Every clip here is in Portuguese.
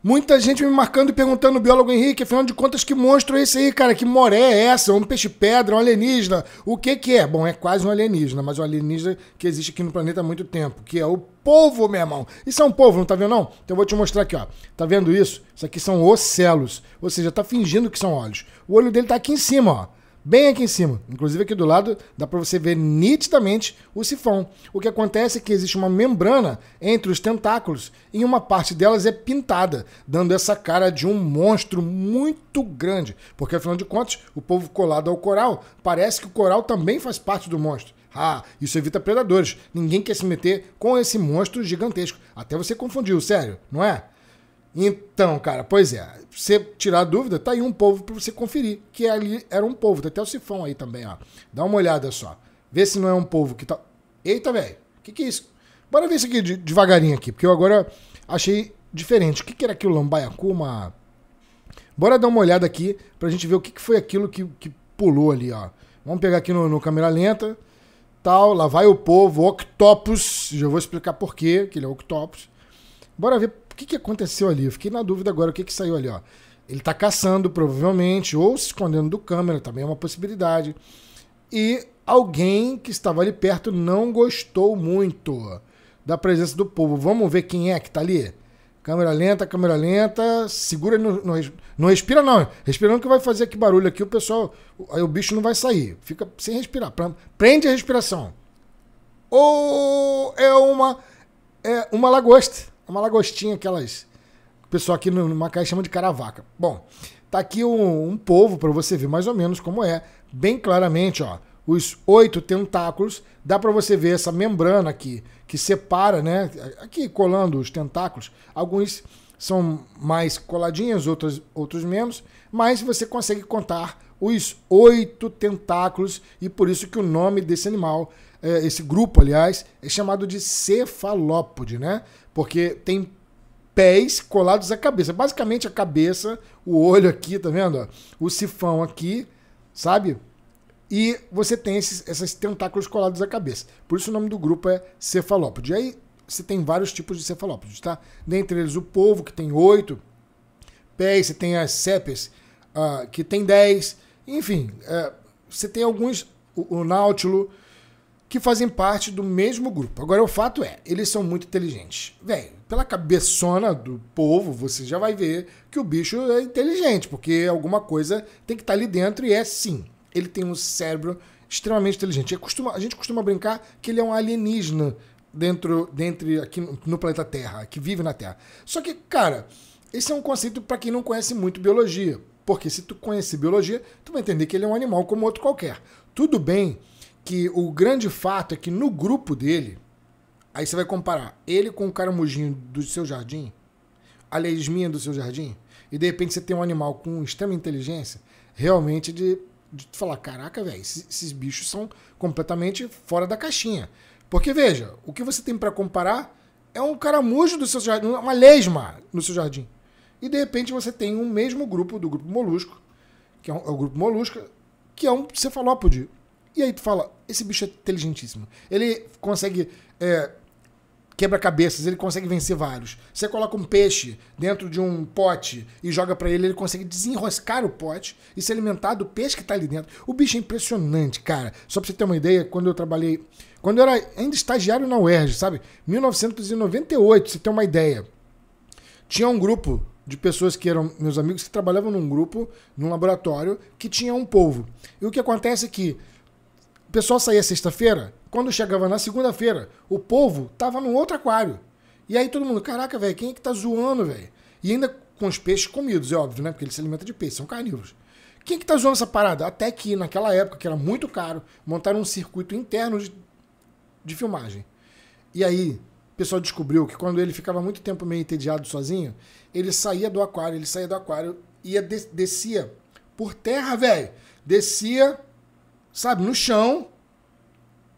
Muita gente me marcando e perguntando, biólogo Henrique, afinal de contas, que monstro é esse aí, cara? Que moré é essa? Um peixe-pedra, um alienígena? O que que é? Bom, é quase um alienígena, mas um alienígena que existe aqui no planeta há muito tempo, que é o povo, meu irmão. Isso é um povo, não tá vendo não? Então eu vou te mostrar aqui, ó. Tá vendo isso? Isso aqui são ocelos, ou seja, tá fingindo que são olhos. O olho dele tá aqui em cima, ó bem aqui em cima. Inclusive aqui do lado dá para você ver nitidamente o sifão. O que acontece é que existe uma membrana entre os tentáculos e uma parte delas é pintada, dando essa cara de um monstro muito grande. Porque afinal de contas, o povo colado ao coral parece que o coral também faz parte do monstro. Ah, isso evita predadores. Ninguém quer se meter com esse monstro gigantesco. Até você confundiu, sério, não é? Então, cara, pois é. Você tirar dúvida, tá aí um povo para você conferir, que ali era um povo, tá até o sifão aí também, ó. Dá uma olhada só. Vê se não é um povo que tá Eita, velho. O que que é isso? Bora ver isso aqui de, devagarinho aqui, porque eu agora achei diferente. O que que era aquilo, lambaiacu, uma Bora dar uma olhada aqui pra gente ver o que, que foi aquilo que, que pulou ali, ó. Vamos pegar aqui no, no câmera lenta. Tal, lá vai o povo, octopus. Já vou explicar por quê, que ele é octopus. Bora ver o que, que aconteceu ali. Eu fiquei na dúvida agora o que, que saiu ali, ó. Ele tá caçando, provavelmente, ou se escondendo do câmera, também é uma possibilidade. E alguém que estava ali perto não gostou muito da presença do povo. Vamos ver quem é que tá ali? Câmera lenta, câmera lenta, segura, não, não respira não. Respirando que vai fazer aqui barulho aqui, o pessoal, aí o bicho não vai sair. Fica sem respirar, prende a respiração. Ou é uma é uma lagosta uma lagostinha, aquelas. O pessoal aqui numa caixa chama de caravaca. Bom, tá aqui um, um povo para você ver mais ou menos como é. Bem claramente, ó. Os oito tentáculos, dá para você ver essa membrana aqui, que separa, né? Aqui colando os tentáculos. Alguns são mais coladinhos, outros, outros menos. Mas você consegue contar os oito tentáculos, e por isso que o nome desse animal, é, esse grupo, aliás, é chamado de cefalópode, né? Porque tem pés colados à cabeça. Basicamente a cabeça, o olho aqui, tá vendo? O sifão aqui, sabe? E você tem esses, esses tentáculos colados à cabeça. Por isso o nome do grupo é cefalópode. E aí você tem vários tipos de cefalópodes, tá? Dentre eles o polvo, que tem oito pés, você tem as cepas uh, ah, que tem dez enfim, é, você tem alguns, o, o Nautilus, que fazem parte do mesmo grupo. Agora, o fato é, eles são muito inteligentes. Velho, pela cabeçona do povo, você já vai ver que o bicho é inteligente, porque alguma coisa tem que estar tá ali dentro e é sim. Ele tem um cérebro extremamente inteligente. É costuma, a gente costuma brincar que ele é um alienígena dentro, dentro aqui no planeta Terra, que vive na Terra. Só que, cara, esse é um conceito para quem não conhece muito biologia. Porque se tu conhecer biologia, tu vai entender que ele é um animal como outro qualquer. Tudo bem que o grande fato é que no grupo dele, aí você vai comparar ele com o caramujinho do seu jardim, a lesminha do seu jardim, e de repente você tem um animal com extrema inteligência, realmente de, de falar, caraca, velho, esses, esses bichos são completamente fora da caixinha. Porque veja, o que você tem para comparar é um caramujo do seu jardim, uma lesma no seu jardim. E de repente você tem um mesmo grupo do grupo molusco, que é, um, é o grupo molusca, que é um cefalópode. E aí tu fala, esse bicho é inteligentíssimo. Ele consegue é, quebra-cabeças, ele consegue vencer vários. Você coloca um peixe dentro de um pote e joga para ele, ele consegue desenroscar o pote e se alimentar do peixe que tá ali dentro. O bicho é impressionante, cara. Só pra você ter uma ideia, quando eu trabalhei. Quando eu era ainda estagiário na UERJ, sabe? 1998, pra você ter uma ideia. Tinha um grupo de pessoas que eram meus amigos que trabalhavam num grupo, num laboratório, que tinha um polvo. E o que acontece é que o pessoal saía sexta-feira, quando chegava na segunda-feira, o polvo tava num outro aquário. E aí todo mundo, caraca, velho, quem é que tá zoando, velho? E ainda com os peixes comidos, é óbvio, né? Porque ele se alimenta de peixe, são carnívoros. Quem é que tá zoando essa parada? Até que, naquela época, que era muito caro, montaram um circuito interno de, de filmagem. E aí, pessoal descobriu que quando ele ficava muito tempo meio entediado sozinho, ele saía do aquário, ele saía do aquário, ia descia por terra, velho. Descia, sabe, no chão,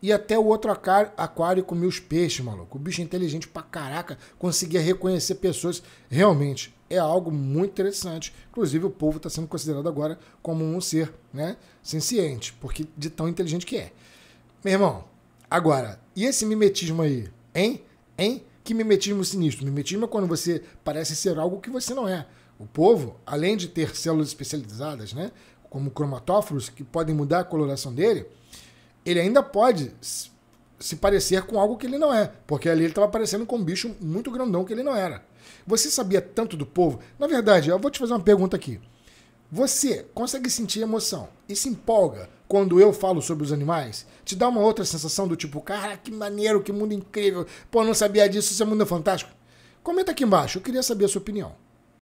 e até o outro aquário comia os peixes, maluco. O bicho é inteligente pra caraca, conseguia reconhecer pessoas. Realmente, é algo muito interessante. Inclusive, o povo está sendo considerado agora como um ser, né? Senciente, porque de tão inteligente que é. Meu irmão, agora, e esse mimetismo aí, hein? Hein? Que mimetismo sinistro? Mimetismo é quando você parece ser algo que você não é. O povo, além de ter células especializadas, né, como cromatóforos, que podem mudar a coloração dele, ele ainda pode se parecer com algo que ele não é, porque ali ele estava parecendo com um bicho muito grandão que ele não era. Você sabia tanto do povo? Na verdade, eu vou te fazer uma pergunta aqui. Você consegue sentir emoção e se empolga quando eu falo sobre os animais? Te dá uma outra sensação do tipo, cara, que maneiro, que mundo incrível. Pô, não sabia disso, esse é mundo é fantástico. Comenta aqui embaixo, eu queria saber a sua opinião.